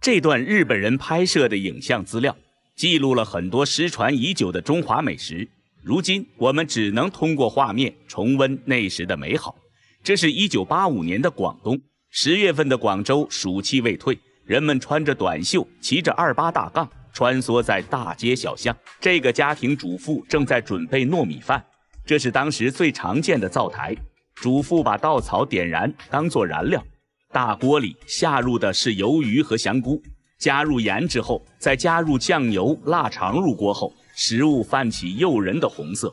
这段日本人拍摄的影像资料，记录了很多失传已久的中华美食。如今，我们只能通过画面重温那时的美好。这是一九八五年的广东，十月份的广州，暑气未退，人们穿着短袖，骑着二八大杠穿梭在大街小巷。这个家庭主妇正在准备糯米饭，这是当时最常见的灶台。主妇把稻草点燃，当做燃料。大锅里下入的是鱿鱼和香菇，加入盐之后，再加入酱油、腊肠入锅后，食物泛起诱人的红色。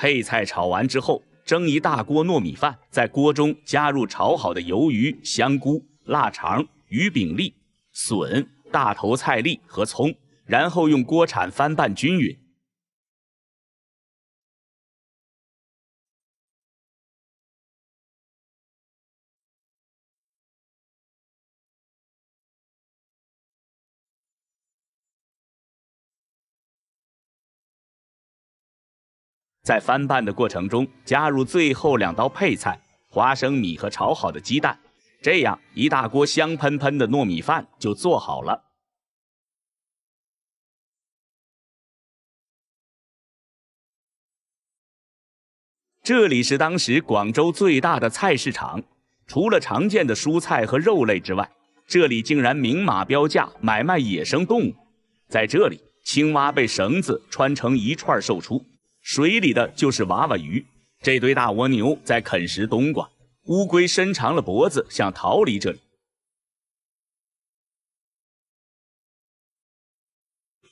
配菜炒完之后，蒸一大锅糯米饭，在锅中加入炒好的鱿鱼、香菇、腊肠、鱼饼粒、笋、大头菜粒和葱，然后用锅铲翻拌均匀。在翻拌的过程中，加入最后两道配菜——花生米和炒好的鸡蛋，这样一大锅香喷喷的糯米饭就做好了。这里是当时广州最大的菜市场，除了常见的蔬菜和肉类之外，这里竟然明码标价买卖野生动物。在这里，青蛙被绳子穿成一串售出。水里的就是娃娃鱼，这堆大蜗牛在啃食冬瓜，乌龟伸长了脖子想逃离这里。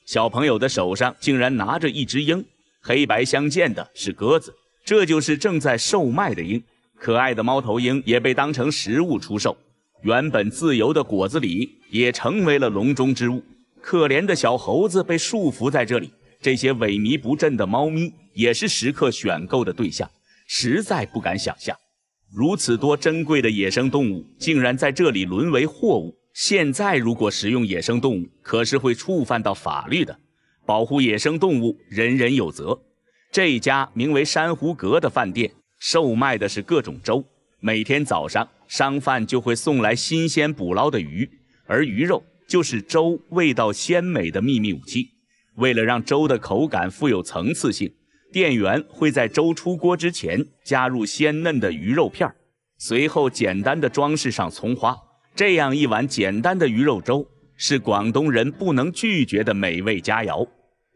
小朋友的手上竟然拿着一只鹰，黑白相间的是鸽子，这就是正在售卖的鹰。可爱的猫头鹰也被当成食物出售，原本自由的果子狸也成为了笼中之物，可怜的小猴子被束缚在这里。这些萎靡不振的猫咪也是食客选购的对象，实在不敢想象，如此多珍贵的野生动物竟然在这里沦为货物。现在如果食用野生动物，可是会触犯到法律的。保护野生动物，人人有责。这家名为“珊瑚阁”的饭店售卖的是各种粥，每天早上商贩就会送来新鲜捕捞的鱼，而鱼肉就是粥味道鲜美的秘密武器。为了让粥的口感富有层次性，店员会在粥出锅之前加入鲜嫩的鱼肉片儿，随后简单的装饰上葱花。这样一碗简单的鱼肉粥是广东人不能拒绝的美味佳肴。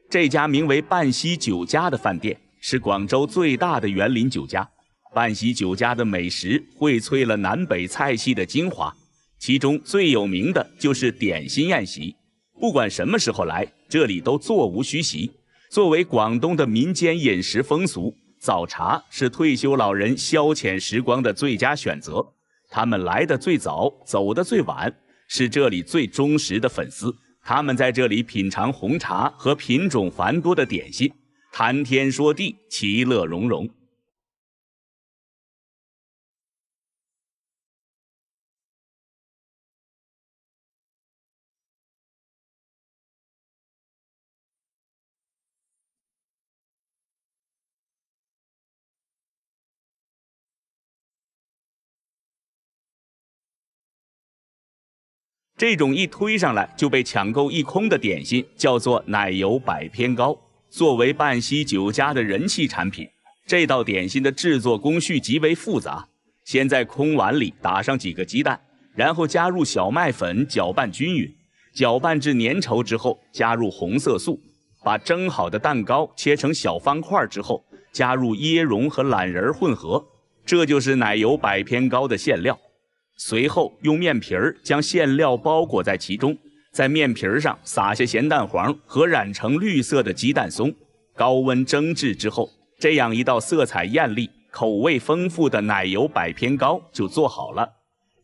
这家名为“半溪酒家”的饭店是广州最大的园林酒家。半溪酒家的美食荟萃了南北菜系的精华，其中最有名的就是点心宴席。不管什么时候来。这里都座无虚席。作为广东的民间饮食风俗，早茶是退休老人消遣时光的最佳选择。他们来的最早，走的最晚，是这里最忠实的粉丝。他们在这里品尝红茶和品种繁多的点心，谈天说地，其乐融融。这种一推上来就被抢购一空的点心叫做奶油百偏糕，作为半溪酒家的人气产品，这道点心的制作工序极为复杂。先在空碗里打上几个鸡蛋，然后加入小麦粉搅拌均匀，搅拌至粘稠之后加入红色素，把蒸好的蛋糕切成小方块之后加入椰蓉和懒人混合，这就是奶油百偏糕的馅料。随后用面皮儿将馅料包裹在其中，在面皮儿上撒下咸蛋黄和染成绿色的鸡蛋松，高温蒸制之后，这样一道色彩艳丽、口味丰富的奶油百片糕就做好了。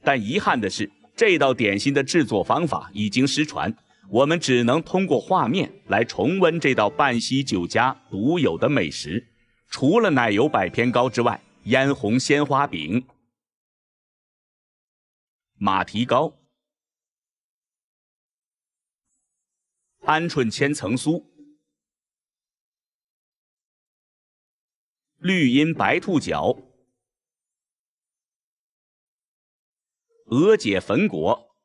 但遗憾的是，这道点心的制作方法已经失传，我们只能通过画面来重温这道半溪酒家独有的美食。除了奶油百片糕之外，嫣红鲜花饼。马蹄糕、鹌鹑千层酥、绿茵白兔脚、鹅姐粉果、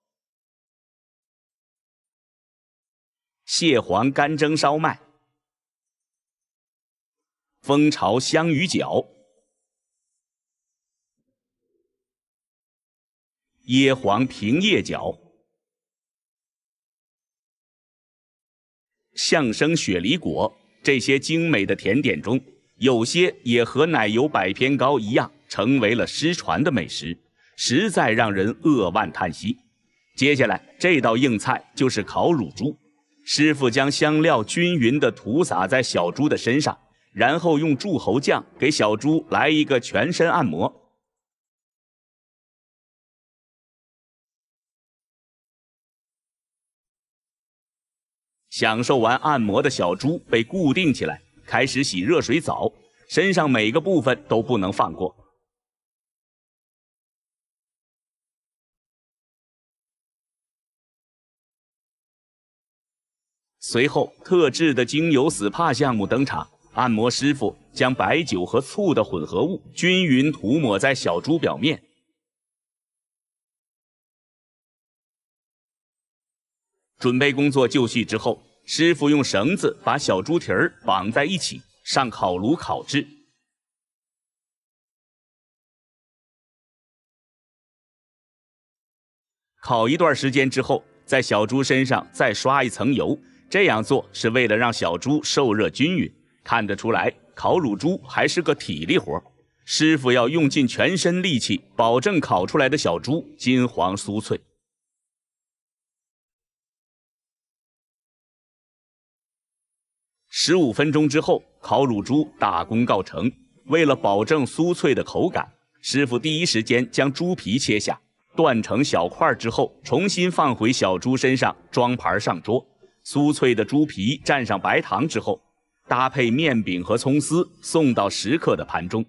蟹黄干蒸烧麦、蜂巢香芋饺。椰皇平叶角、象声雪梨果，这些精美的甜点中，有些也和奶油百片糕一样，成为了失传的美食，实在让人扼腕叹息。接下来这道硬菜就是烤乳猪，师傅将香料均匀地涂撒在小猪的身上，然后用柱侯酱给小猪来一个全身按摩。享受完按摩的小猪被固定起来，开始洗热水澡，身上每个部分都不能放过。随后，特制的精油 SPA 项目登场，按摩师傅将白酒和醋的混合物均匀涂抹在小猪表面。准备工作就绪之后，师傅用绳子把小猪蹄儿绑在一起，上烤炉烤制。烤一段时间之后，在小猪身上再刷一层油。这样做是为了让小猪受热均匀。看得出来，烤乳猪还是个体力活，师傅要用尽全身力气，保证烤出来的小猪金黄酥脆。十五分钟之后，烤乳猪大功告成。为了保证酥脆的口感，师傅第一时间将猪皮切下，断成小块之后，重新放回小猪身上，装盘上桌。酥脆的猪皮蘸上白糖之后，搭配面饼和葱丝，送到食客的盘中。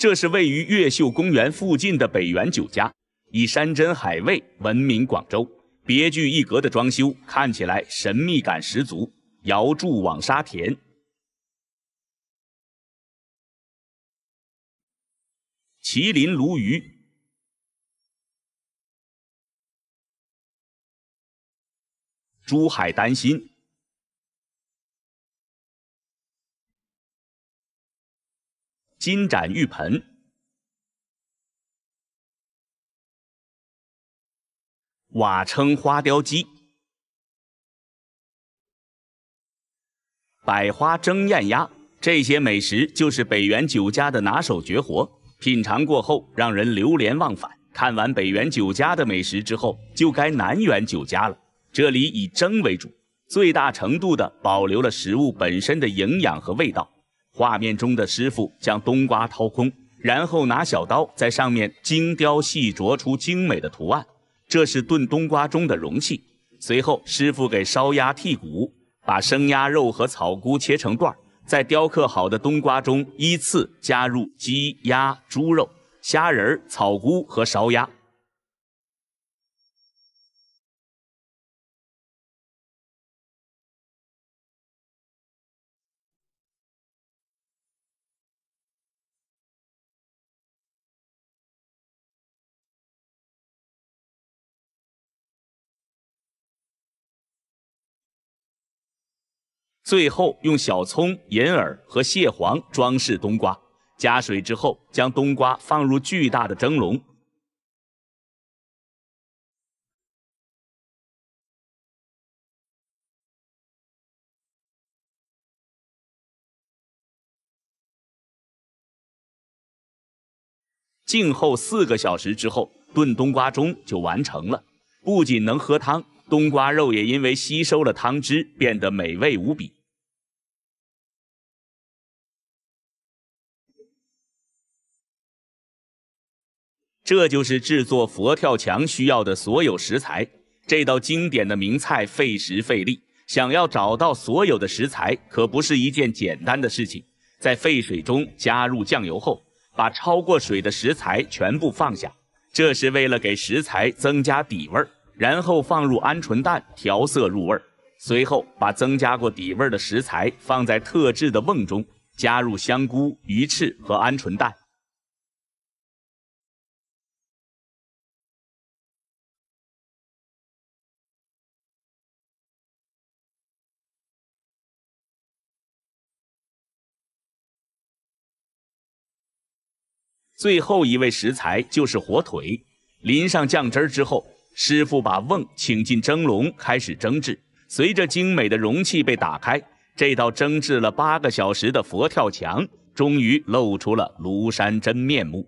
这是位于越秀公园附近的北园酒家，以山珍海味闻名广州。别具一格的装修看起来神秘感十足。瑶柱网沙田，麒麟鲈鱼，珠海丹心。金盏玉盆、瓦称花雕鸡、百花蒸燕鸭，这些美食就是北园酒家的拿手绝活。品尝过后，让人流连忘返。看完北园酒家的美食之后，就该南园酒家了。这里以蒸为主，最大程度的保留了食物本身的营养和味道。画面中的师傅将冬瓜掏空，然后拿小刀在上面精雕细琢出精美的图案。这是炖冬瓜中的容器。随后，师傅给烧鸭剔骨，把生鸭肉和草菇切成段儿，在雕刻好的冬瓜中依次加入鸡、鸭、猪肉、虾仁儿、草菇和烧鸭。最后用小葱、银耳和蟹黄装饰冬瓜，加水之后，将冬瓜放入巨大的蒸笼，静候四个小时之后，炖冬瓜盅就完成了。不仅能喝汤，冬瓜肉也因为吸收了汤汁，变得美味无比。这就是制作佛跳墙需要的所有食材。这道经典的名菜费时费力，想要找到所有的食材可不是一件简单的事情。在沸水中加入酱油后，把超过水的食材全部放下，这是为了给食材增加底味儿。然后放入鹌鹑蛋调色入味儿，随后把增加过底味儿的食材放在特制的瓮中，加入香菇、鱼翅和鹌鹑蛋。最后一位食材就是火腿，淋上酱汁儿之后，师傅把瓮请进蒸笼，开始蒸制。随着精美的容器被打开，这道蒸制了八个小时的佛跳墙终于露出了庐山真面目。